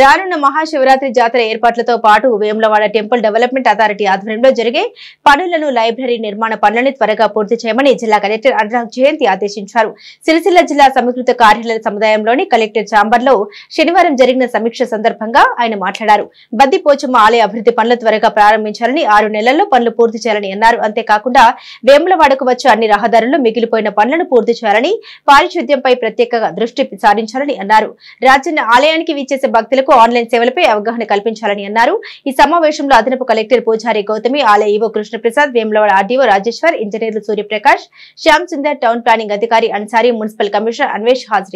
రానున్న మహాశివరాత్రి జాతర ఏర్పాట్లతో పాటు వేములవాడ టెంపుల్ డెవలప్మెంట్ అథారిటీ ఆధ్వర్యంలో జరిగే పనులను లైబ్రరీ నిర్మాణ పనులను త్వరగా పూర్తి చేయమని జిల్లా కలెక్టర్ అనురాగ్ జయంతి ఆదేశించారు సిరిసిల్ల జిల్లా సమీకృత కార్యాలయ సముదాయంలోని కలెక్టర్ లో శనివారం జరిగిన సమీక్ష సందర్భంగా ఆయన మాట్లాడారు బద్దిపోచమ్మ ఆలయ అభివృద్ధి పనులు త్వరగా ప్రారంభించాలని ఆరు నెలల్లో పనులు పూర్తి చేయాలని అన్నారు అంతేకాకుండా వేములవాడకు వచ్చే అన్ని రహదారుల్లో మిగిలిపోయిన పనులను పూర్తి చేయాలని పారిశుద్ధ్యంపై ప్రత్యేకంగా దృష్టి సారించాలని అన్నారు రాజన్న ఆలయానికి విచ్చేసే భక్తులు ప్రజలకు ఆన్లైన్ సేవలపై అవగాహన కల్పించాలని అన్నారు ఈ సమావేశంలో అదనపు కలెక్టర్ పూజారి గౌతమి ఆలయ ఈవో కృష్ణప్రసాద్ వేములవాడ ఆర్డీఓ రాజేశ్వర్ ఇంజనీర్లు సూర్యప్రకాష్ శ్యామ్ సుందర్ టౌన్ ప్లానింగ్ అధికారి అన్సారి మున్సిపల్ కమిషనర్ అన్వేష్ హాజరీ